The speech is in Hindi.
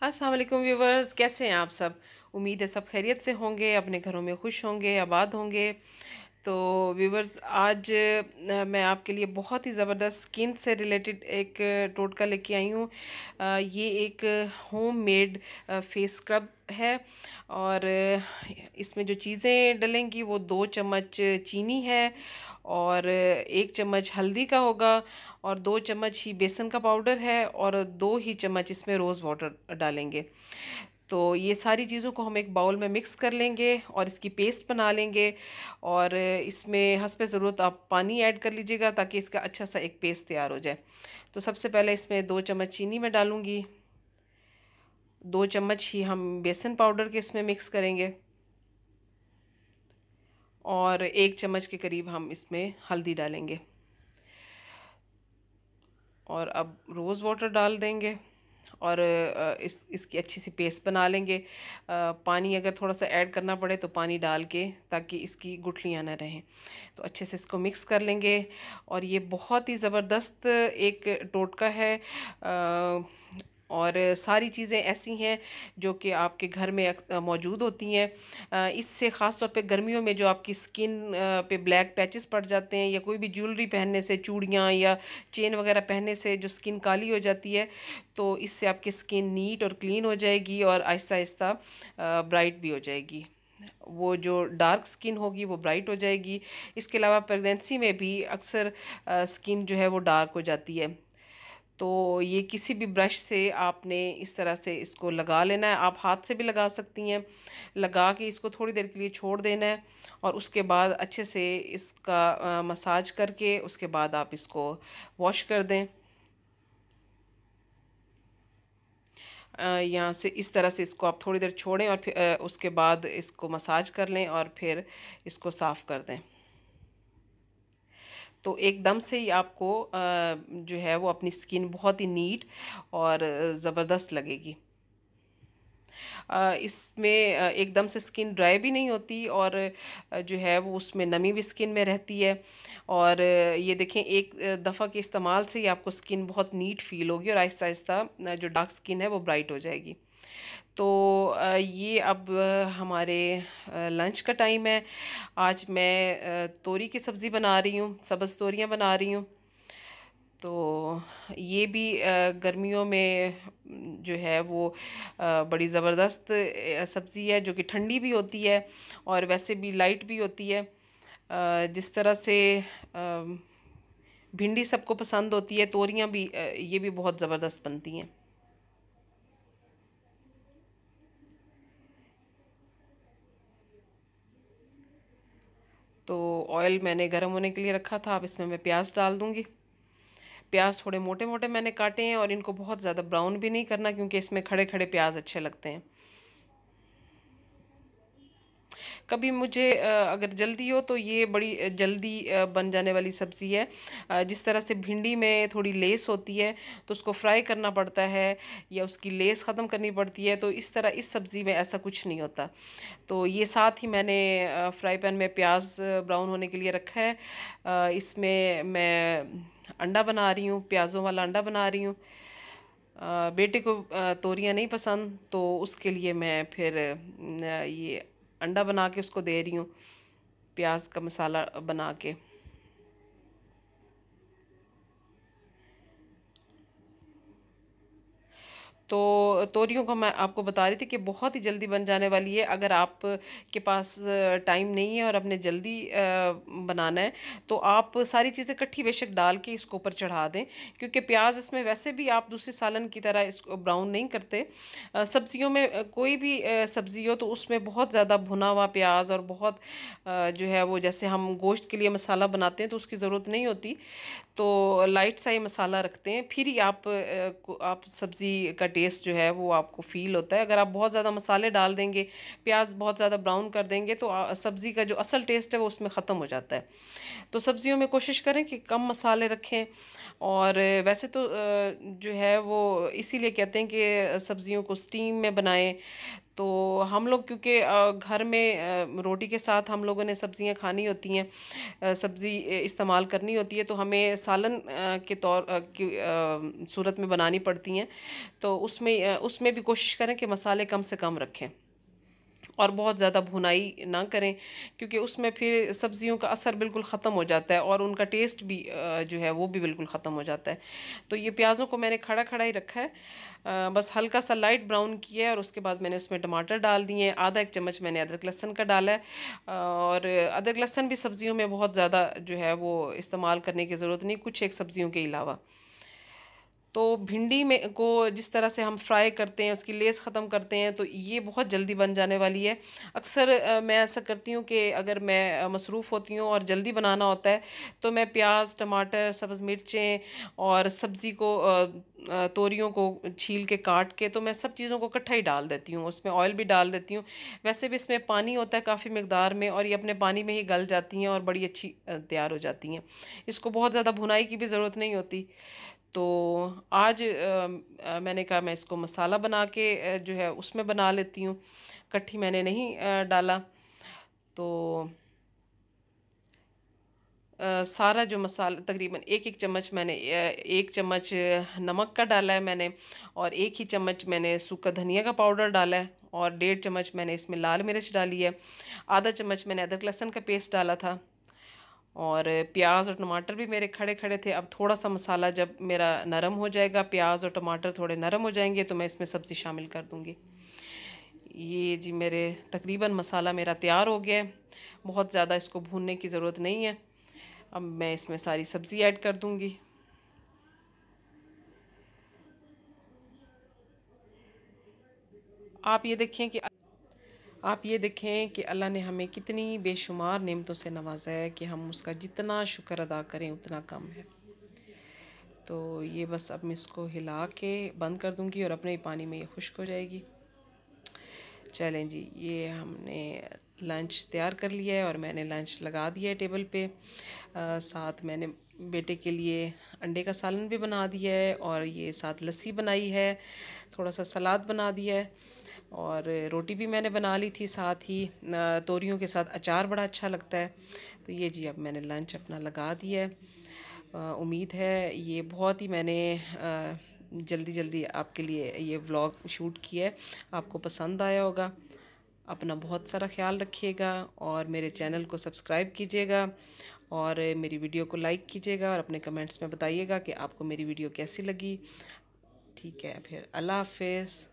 असलम व्यूवर्स कैसे हैं आप सब उम्मीद है सब खैरियत से होंगे अपने घरों में खुश होंगे आबाद होंगे तो व्यूवर्स आज मैं आपके लिए बहुत ही ज़बरदस्त स्किन से रिलेटेड एक टोटका लेके आई हूँ ये एक होम मेड फेस स्क्रब है और इसमें जो चीज़ें डलेंगी वो दो चम्मच चीनी है और एक चम्मच हल्दी का होगा और दो चम्मच ही बेसन का पाउडर है और दो ही चम्मच इसमें रोज़ वाटर डालेंगे तो ये सारी चीज़ों को हम एक बाउल में मिक्स कर लेंगे और इसकी पेस्ट बना लेंगे और इसमें हंस पे ज़रूरत आप पानी ऐड कर लीजिएगा ताकि इसका अच्छा सा एक पेस्ट तैयार हो जाए तो सबसे पहले इसमें दो चम्मच चीनी मैं डालूँगी दो चम्मच ही हम बेसन पाउडर के इसमें मिक्स करेंगे और एक चम्मच के करीब हम इसमें हल्दी डालेंगे और अब रोज़ वाटर डाल देंगे और इस इसकी अच्छी सी पेस्ट बना लेंगे पानी अगर थोड़ा सा ऐड करना पड़े तो पानी डाल के ताकि इसकी गुठलियाँ ना रहें तो अच्छे से इसको मिक्स कर लेंगे और ये बहुत ही ज़बरदस्त एक टोटका है और सारी चीज़ें ऐसी हैं जो कि आपके घर में मौजूद होती हैं इससे ख़ास तौर पे गर्मियों में जो आपकी स्किन पे ब्लैक पैचेस पड़ जाते हैं या कोई भी ज्वेलरी पहनने से चूड़ियाँ या चेन वगैरह पहनने से जो स्किन काली हो जाती है तो इससे आपकी स्किन नीट और क्लीन हो जाएगी और आहिस्ता आहिस्ता ब्राइट भी हो जाएगी वो जो डार्क स्किन होगी वो ब्राइट हो जाएगी इसके अलावा प्रेगनेंसी में भी अक्सर स्किन जो है वो डार्क हो जाती है तो ये किसी भी ब्रश से आपने इस तरह से इसको लगा लेना है आप हाथ से भी लगा सकती हैं लगा के इसको थोड़ी देर के लिए छोड़ देना है और उसके बाद अच्छे से इसका मसाज करके उसके बाद आप इसको वॉश कर दें यहाँ से इस तरह से इसको आप थोड़ी देर छोड़ें और फिर उसके बाद इसको मसाज कर लें और फिर इसको साफ़ कर दें तो एकदम से ही आपको जो है वो अपनी स्किन बहुत ही नीट और ज़बरदस्त लगेगी इसमें एकदम से स्किन ड्राई भी नहीं होती और जो है वो उसमें नमी भी स्किन में रहती है और ये देखें एक दफ़ा के इस्तेमाल से ही आपको स्किन बहुत नीट फील होगी और आहिस्ता आहिस्ता जो डार्क स्किन है वो ब्राइट हो जाएगी तो ये अब हमारे लंच का टाइम है आज मैं तोरी की सब्ज़ी बना रही हूँ सब्ज़ तोरियाँ बना रही हूँ तो ये भी गर्मियों में जो है वो बड़ी ज़बरदस्त सब्ज़ी है जो कि ठंडी भी होती है और वैसे भी लाइट भी होती है जिस तरह से भिंडी सबको पसंद होती है तोरियाँ भी ये भी बहुत ज़बरदस्त बनती हैं तो ऑयल मैंने गर्म होने के लिए रखा था अब इसमें मैं प्याज डाल दूँगी प्याज थोड़े मोटे मोटे मैंने काटे हैं और इनको बहुत ज़्यादा ब्राउन भी नहीं करना क्योंकि इसमें खड़े खड़े प्याज अच्छे लगते हैं कभी मुझे अगर जल्दी हो तो ये बड़ी जल्दी बन जाने वाली सब्ज़ी है जिस तरह से भिंडी में थोड़ी लेस होती है तो उसको फ्राई करना पड़ता है या उसकी लेस ख़त्म करनी पड़ती है तो इस तरह इस सब्ज़ी में ऐसा कुछ नहीं होता तो ये साथ ही मैंने फ्राई पैन में प्याज ब्राउन होने के लिए रखा है इसमें मैं अंडा बना रही हूँ प्याज़ों वाला अंडा बना रही हूँ बेटे को तोरियाँ नहीं पसंद तो उसके लिए मैं फिर ये अंडा बना के उसको दे रही हूँ प्याज का मसाला बना के तो तोरियों का मैं आपको बता रही थी कि बहुत ही जल्दी बन जाने वाली है अगर आप के पास टाइम नहीं है और आपने जल्दी बनाना है तो आप सारी चीज़ें इकट्ठी बेशक डाल के इसको ऊपर चढ़ा दें क्योंकि प्याज इसमें वैसे भी आप दूसरे सालन की तरह इसको ब्राउन नहीं करते सब्जियों में कोई भी सब्ज़ी हो तो उसमें बहुत ज़्यादा भुना हुआ प्याज और बहुत जो है वो जैसे हम गोश्त के लिए मसाला बनाते हैं तो उसकी ज़रूरत नहीं होती तो लाइट सा ही मसाला रखते हैं फिर ही आप आप सब्ज़ी का टेस्ट जो है वो आपको फ़ील होता है अगर आप बहुत ज़्यादा मसाले डाल देंगे प्याज बहुत ज़्यादा ब्राउन कर देंगे तो सब्ज़ी का जो असल टेस्ट है वो उसमें ख़त्म हो जाता है तो सब्ज़ियों में कोशिश करें कि कम मसाले रखें और वैसे तो जो है वो इसीलिए कहते हैं कि सब्ज़ियों को स्टीम में बनाएं तो हम लोग क्योंकि घर में रोटी के साथ हम लोगों ने सब्ज़ियाँ खानी होती हैं सब्ज़ी इस्तेमाल करनी होती है तो हमें सालन के तौर की सूरत में बनानी पड़ती हैं तो उसमें उसमें भी कोशिश करें कि मसाले कम से कम रखें और बहुत ज़्यादा भुनाई ना करें क्योंकि उसमें फिर सब्ज़ियों का असर बिल्कुल ख़त्म हो जाता है और उनका टेस्ट भी जो है वो भी बिल्कुल ख़त्म हो जाता है तो ये प्याज़ों को मैंने खड़ा खड़ा ही रखा है बस हल्का सा लाइट ब्राउन किया है और उसके बाद मैंने उसमें टमाटर डाल दिए हैं आधा एक चम्मच मैंने अदरक लहसन का डाला है और अदरक लहसन भी सब्ज़ियों में बहुत ज़्यादा जो है वो इस्तेमाल करने की ज़रूरत नहीं कुछ एक सब्ज़ियों के अलावा तो भिंडी में को जिस तरह से हम फ्राई करते हैं उसकी लेस ख़त्म करते हैं तो ये बहुत जल्दी बन जाने वाली है अक्सर मैं ऐसा करती हूँ कि अगर मैं मसरूफ़ होती हूँ और जल्दी बनाना होता है तो मैं प्याज टमाटर सब्ज़ मिर्चें और सब्ज़ी को तोरियों को छील के काट के तो मैं सब चीज़ों को इकट्ठा ही डाल देती हूँ उसमें ऑयल भी डाल देती हूँ वैसे भी इसमें पानी होता है काफ़ी मकदार में और ये अपने पानी में ही गल जाती हैं और बड़ी अच्छी तैयार हो जाती हैं इसको बहुत ज़्यादा भुनाई की भी ज़रूरत नहीं होती तो आज आ, मैंने कहा मैं इसको मसाला बना के जो है उसमें बना लेती हूँ कट्ठी मैंने नहीं आ, डाला तो आ, सारा जो मसाला तकरीबन एक एक चम्मच मैंने एक चम्मच नमक का डाला है मैंने और एक ही चम्मच मैंने सूखा धनिया का पाउडर डाला है और डेढ़ चम्मच मैंने इसमें लाल मिर्च डाली है आधा चम्मच मैंने अदरक लहसन का पेस्ट डाला था और प्याज और टमाटर भी मेरे खड़े खड़े थे अब थोड़ा सा मसाला जब मेरा नरम हो जाएगा प्याज और टमाटर थोड़े नरम हो जाएंगे तो मैं इसमें सब्ज़ी शामिल कर दूँगी ये जी मेरे तकरीबन मसाला मेरा तैयार हो गया है बहुत ज़्यादा इसको भूनने की ज़रूरत नहीं है अब मैं इसमें सारी सब्ज़ी ऐड कर दूँगी आप ये देखें कि आप ये देखें कि अल्लाह ने हमें कितनी बेशुमार नेमतों से नवाजा है कि हम उसका जितना शुक्र अदा करें उतना कम है तो ये बस अब मैं इसको हिला के बंद कर दूंगी और अपने ही पानी में ये खुश्क हो जाएगी चलें जी ये हमने लंच तैयार कर लिया है और मैंने लंच लगा दिया है टेबल पे आ, साथ मैंने बेटे के लिए अंडे का सालन भी बना दिया है और ये साथ लस्सी बनाई है थोड़ा सा सलाद बना दिया है और रोटी भी मैंने बना ली थी साथ ही तोरियों के साथ अचार बड़ा अच्छा लगता है तो ये जी अब मैंने लंच अपना लगा दिया है उम्मीद है ये बहुत ही मैंने जल्दी जल्दी आपके लिए ये व्लॉग शूट किया है आपको पसंद आया होगा अपना बहुत सारा ख्याल रखिएगा और मेरे चैनल को सब्सक्राइब कीजिएगा और मेरी वीडियो को लाइक कीजिएगा और अपने कमेंट्स में बताइएगा कि आपको मेरी वीडियो कैसी लगी ठीक है फिर अल्लाह हाफिज़